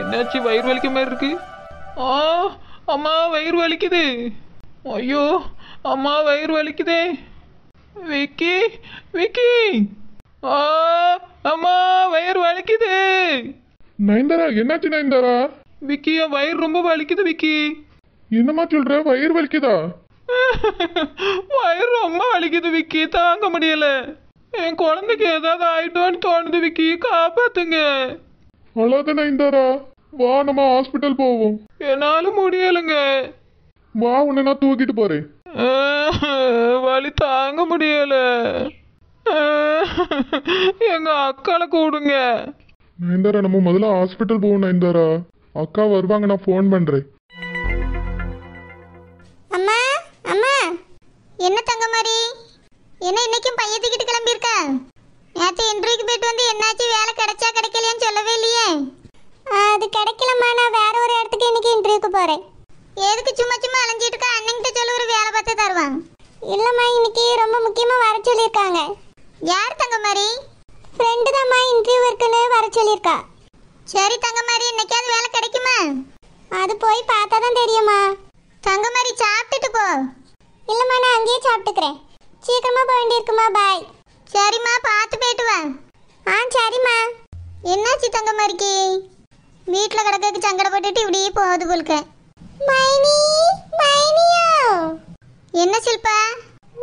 என்னாச்சு வயிறு வலிக்க மாதிரி இருக்கு ஆ அம்மா வயிறு வலிக்குது ஐயோ அம்மா வயிறு வலிக்குதே விக்கி விக்கி ஆ அம்மா வயிறு வலிக்குது நயன்தாரா என்னாச்சு நயன்தாரா விக்கி என் வயிறு ரொம்ப வலிக்குது விக்கி என்னம்மா சொல்ற வயிறு வலிக்குதா வயிறு ரொம்ப வலிக்குது விக்கி தாங்க முடியல என் குழந்தைக்கு ஏதாவது ஆயிட்டோன்னு தோணுது விக்கி காப்பாத்துங்க அழாதன இந்தாரா வா நம்ம ஹாஸ்பிட்டல் போவோம் என்னால முடியலங்க வா உன்னை நான் தூக்கிட்டு போறேன் வலி தாங்க முடியல எங்க அக்கால கூடுங்க நயன்தாரா நம்ம முதல்ல ஹாஸ்பிட்டல் போவோம் நயன்தாரா அக்கா வருவாங்க நான் ஃபோன் பண்றேன் அம்மா அம்மா என்ன தங்க மாதிரி என்ன இன்னைக்கும் பையத்துக்கிட்டு கிளம்பியிருக்க நேற்று இன்றைக்கு போறேன் எதுக்கு சும்மா சும்மா அலைஞ்சிட்டு இருக்கா அண்ணன்கிட்ட சொல்லி ஒரு வேலை பார்த்து தருவாங்க இல்லம்மா இன்னைக்கு ரொம்ப முக்கியமா வர சொல்லியிருக்காங்க யார் தங்க மாதிரி ஃப்ரெண்டு தான்மா இன்டர்வியூ இருக்குன்னு வர சொல்லியிருக்கா சரி தங்க மாதிரி இன்னைக்காவது வேலை கிடைக்குமா அது போய் பார்த்தா தான் தெரியுமா தங்க மாதிரி சாப்பிட்டுட்டு போ இல்லம்மா நான் அங்கேயே சாப்பிட்டுக்கிறேன் சீக்கிரமா போக வேண்டியிருக்குமா பாய் சரிம்மா பார்த்து போயிட்டு வா ஆ சரிம்மா என்னாச்சு தங்க மாதிரிக்கு வீட்டில் கிடக்க சங்கடப்பட்டுட்டு இப்படியே போகுது போல்க்க மைனி மைனியோ என்ன சில்பா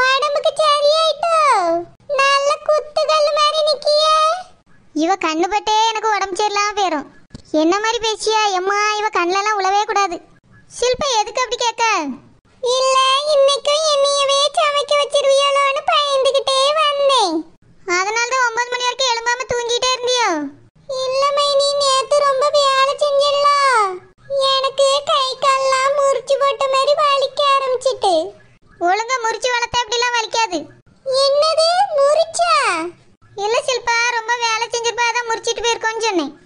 உடம்புக்கு சரியாயிட்டோ நல்ல குத்துகல் மாதிரி நிக்கிய இவ கண்ணு பட்டே எனக்கு உடம்பு சரியில்லாம போயிடும் என்ன மாதிரி பேசியா எம்மா இவ கண்ணிலலாம் உழவே கூடாது சில்பா எதுக்கு அப்படி கேட்க இல்ல இன்னைக்கும் என்னையவே சமைக்க வச்சிருவியோன்னு também.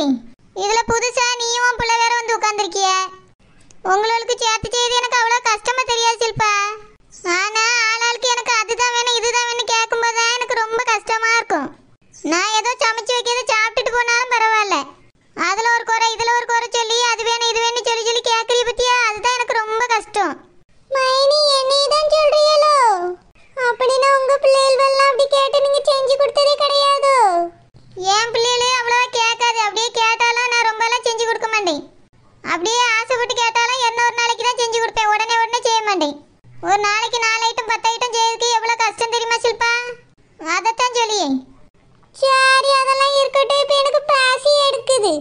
Okay. பத்தாயிட்டம் பத்தாயிட்டும் செய்யறதுக்கு எவ்வளவு கஷ்டம் தெரியுமா ஷில்பா அதைத்தான் சொல்லியே சரி அதெல்லாம் இருக்கட்டும் இப்போ எனக்கு பாசி எடுக்குது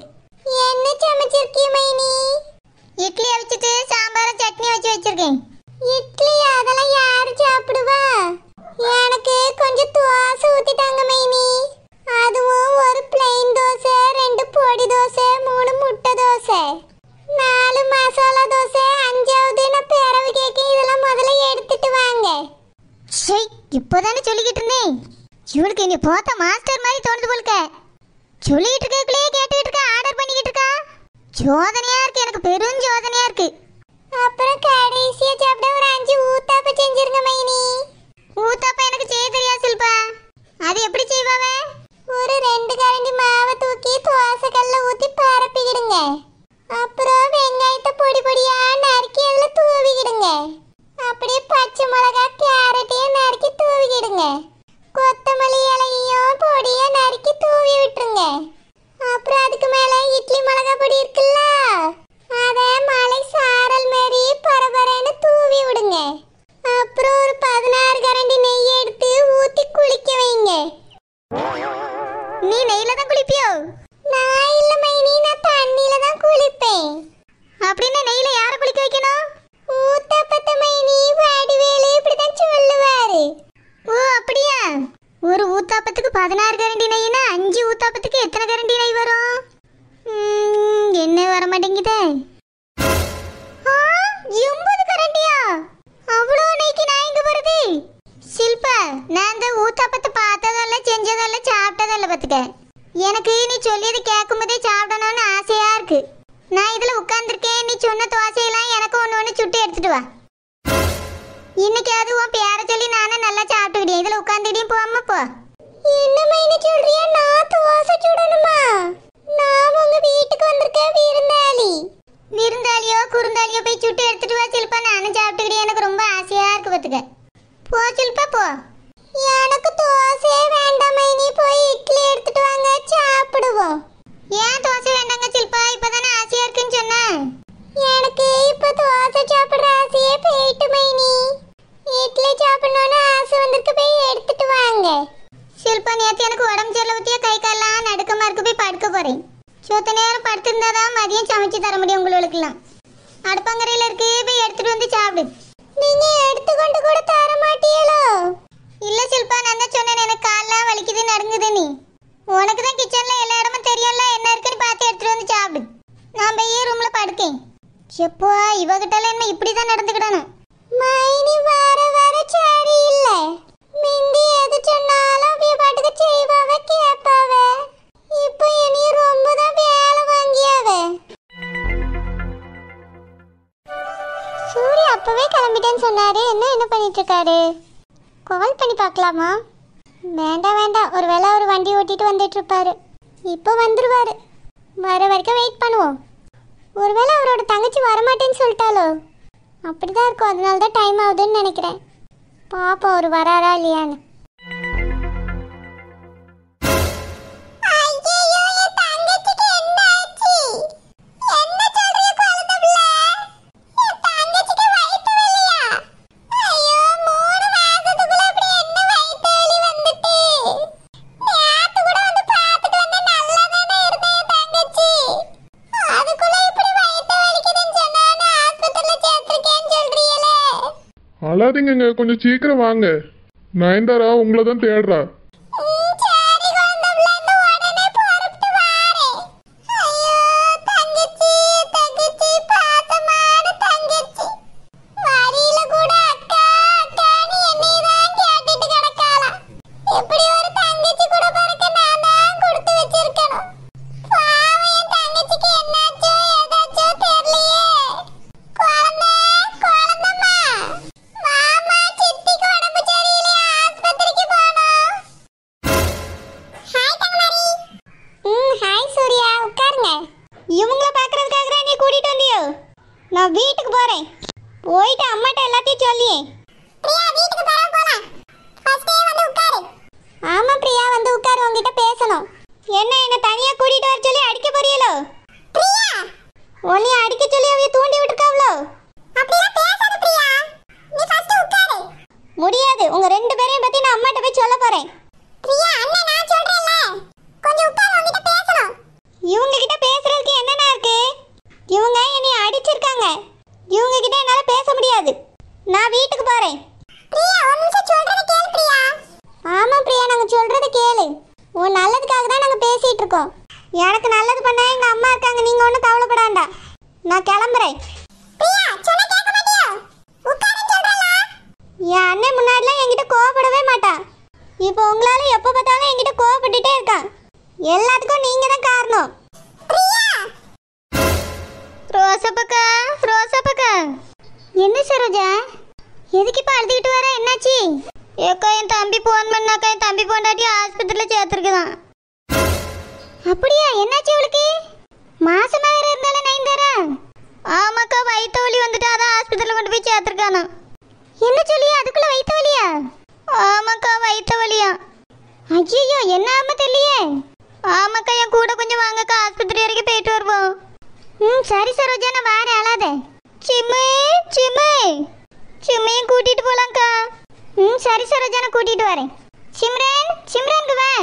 என்ன சமைச்சிருக்கிய மைனி இட்லி வச்சுட்டு சாம்பார சட்னி வச்சு வச்சிருக்கேன் இட்லி அதெல்லாம் யாரு சாப்பிடுவா எனக்கு கொஞ்சம் தோசை ஊத்திட்டாங்க மைனி அப்பதானே சொல்லிக்கிட்டு இருந்தேன் இவனுக்கு நீ போத்த மாஸ்டர் மாதிரி தோணுது போலுக்க சொல்லிக்கிட்டு இருக்கக்குள்ளேயே கேட்டுக்கிட்டு இருக்க ஆர்டர் பண்ணிக்கிட்டு இருக்கா சோதனையா இருக்கு எனக்கு பெரும் சோதனையா இருக்கு அப்புறம் கடைசியா சாப்பிட ஒரு அஞ்சு ஊத்தாப்ப செஞ்சிருங்க மைனி ஊத்தாப்ப எனக்கு செய்ய தெரியா சில்பா அது எப்படி செய்வாவ ஒரு ரெண்டு கரண்டி மாவை தூக்கி கல்ல ஊத்தி பரப்பிக்கிடுங்க அப்புறம் வெங்காயத்தை பொடி பொடியா நறுக்கி நான் இதுல உட்கார்ந்துருக்கேன் நீ சொன்ன தோசையெல்லாம் எனக்கு ஒன்று ஒன்று சுட்டு எடுத்துட்டு வா இன்னைக்காவது உன் பேர சொல்லி நானே நல்லா சாப்பிட்டுக்கிட்டேன் இதுல உட்காந்துக்கிட்டே போமா போ என்னம்மா இன்னைக்கு சொல்றியா நான் தோசை சுடணுமா நான் உங்க வீட்டுக்கு வந்திருக்கேன் விருந்தாளி விருந்தாளியோ குருந்தாளியோ போய் சுட்டு எடுத்துட்டு வா சில்பா நானும் சாப்பிட்டுக்கிட்டே எனக்கு ரொம்ப ஆசையா இருக்கு பார்த்துக்க போ சில்பா போ எனக்கு தோசையே வேண்டாம் இனி போய் இட்லி எடுத்துட்டு வாங்க சாப்பிடுவோம் ஏன் தோசை வேண்டாங்க சில்பா இப்பதானே எனக்கு இப்போ தோசை சாப்பிடுற ஆசையே போயிட்டு நீ இட்லி சாப்பிடணும்னு ஆசை வந்திருக்கு போய் எடுத்துட்டு வாங்க ஷில்பா நேத்து எனக்கு உடம்பு சரியில்லை ஊற்றியா கை கால்லாம் நடுக்கமா இருக்கு போய் படுக்க போறேன் சொத்த நேரம் படுத்திருந்தா தான் மதியம் சமைச்சு தர முடியும் உங்களுக்கெல்லாம் அடுப்பங்கரையில் இருக்கு போய் எடுத்துட்டு வந்து சாப்பிடு எடுத்து கொண்டு கூட தர மாட்டீங்களோ இல்ல சில்பா நான் தான் சொன்னேன் எனக்கு கால்லாம் வலிக்குது நடுங்குது நீ உனக்கு தான் கிச்சன்ல எல்லா இடமும் எப்போ இவகிட்ட என்ன இப்படி தான் நடந்துக்கிடணும் மைனி வர வர சரியில்லை மிந்தி எது சொன்னாலும் அப்படியே பாட்டுக்கு செய்வாவ கேட்பாவ இப்போ இனி ரொம்ப தான் வேலை வாங்கியாவ சூரிய அப்பவே கிளம்பிட்டேன்னு சொன்னாரு என்ன என்ன பண்ணிட்டு இருக்காரு கால் பண்ணி பார்க்கலாமா வேண்டாம் வேண்டாம் ஒரு வேளை ஒரு வண்டி ஓட்டிட்டு வந்துட்டு இருப்பாரு இப்போ வந்துருவாரு வர வரைக்கும் வெயிட் பண்ணுவோம் ஒருவேளை அவரோட தங்கச்சி வரமாட்டேன்னு சொல்லிட்டாலோ அப்படி தான் இருக்கும் அதனால தான் டைம் ஆகுதுன்னு நினைக்கிறேன் பாப்பா அவர் வராரா இல்லையான்னு விடாதீங்கங்க கொஞ்சம் சீக்கிரம் வாங்க நயன்தாரா உங்களை தான் தேடுறா நான் கிளம்புறேன் என் அண்ணன் முன்னாடிலாம் என்கிட்ட கோவப்படவே மாட்டான் இப்போ உங்களால எப்போ பார்த்தாலும் என்கிட்ட கோவப்பட்டுட்டே இருக்கான் எல்லாத்துக்கும் நீங்க தான் காரணம் ரோசப்பக்கா ரோசப்பக்கா என்ன சரோஜா எதுக்கு இப்போ அழுதுகிட்டு வர என்னாச்சு ஏக்கா என் தம்பி ஃபோன் பண்ணாக்கா என் தம்பி பொண்டாட்டி ஆஸ்பத்திரியில் சேர்த்துருக்குதான் அப்படியா என்னாச்சு அவளுக்கு மாசமாக தரேன் ஆமாக்கா வயிற்று வலி வந்துட்டு அதான் ஹாஸ்பிட்டலில் கொண்டு போய் சேர்த்துருக்கானா என்ன சொல்லி அதுக்குள்ளே வயிற்று வலியா ஆமாக்கா வயிற்று வலியா ஐயோ என்ன ஆமா தெரியலையே ஆமாக்கா என் கூட கொஞ்சம் வாங்கக்கா ஆஸ்பத்திரி வரைக்கும் போயிட்டு வருவோம் ம் சரி சரோஜா நான் வாரேன் அழாத சிம்மே சிம்மே சிம்மையும் கூட்டிகிட்டு போலாம்க்கா ம் சரி சரோஜா நான் கூட்டிட்டு வரேன் சிம்ரன் சிம்ரனுக்கு வா